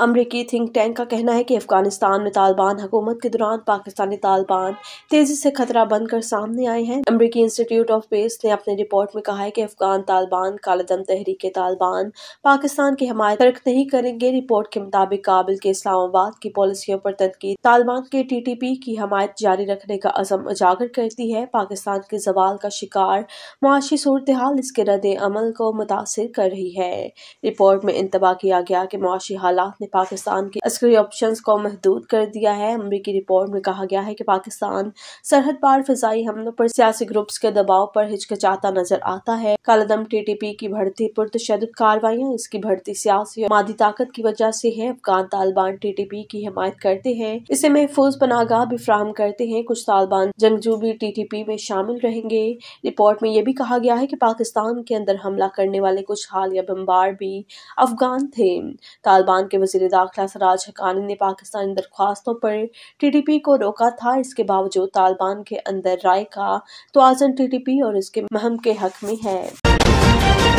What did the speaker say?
अमरीकी think tank का कहना है कि अफगानिस्तान में तालिबान हुकूमत के दौरान पाकिस्तानी तालिबान तेजी से खतरा बनकर सामने आए हैं अमरीकी इंस्टीट्यूट ऑफ पेस ने अपने रिपोर्ट में कहा है कि अफगान तालिबान कालदम तहरीक तालिबान पाकिस्तान की हमायत तर्क नहीं करेंगे रिपोर्ट के मुताबिक काबिल के इस्लामाबाद की पॉलिसियों पर तनकीद तालिबान के टी टी पी की हमायत जारी रखने का अजम उजागर करती है पाकिस्तान के जवाल का शिकार मुआशी सूरत हाल इसके रद्द अमल को मुतासर कर रही है रिपोर्ट में इंतबाह किया गया कि मुआशी हालात ने पाकिस्तान के अस्करी ऑप्शन को महदूद कर दिया है अमरीकी रिपोर्ट में कहा गया है कि पाकिस्तान सरहद पार फजाई हमलों पर सियासी ग्रुप्स के दबाव पर हिचकचाता नजर आता है कालादम पी की भर्ती पर तशद कार्रवाइयाँ इसकी भर्ती सियासी और मादी ताकत की वजह से है अफगान तालिबान पी की हिमायत करते हैं इसे महफूज पनागाह भी फ्राहम करते हैं कुछ तालिबान जंगजू भी पी में शामिल रहेंगे रिपोर्ट में यह भी कहा गया है कि पाकिस्तान के अंदर हमला करने वाले कुछ हालिया बम्बार भी अफगान थे तालिबान के वजी वजीर दाखिला सराज हकानी ने पाकिस्तानी दरख्वास्तों पर पी को रोका था इसके बावजूद तालिबान के अंदर राय का तो आजन पी और इसके महम के हक में है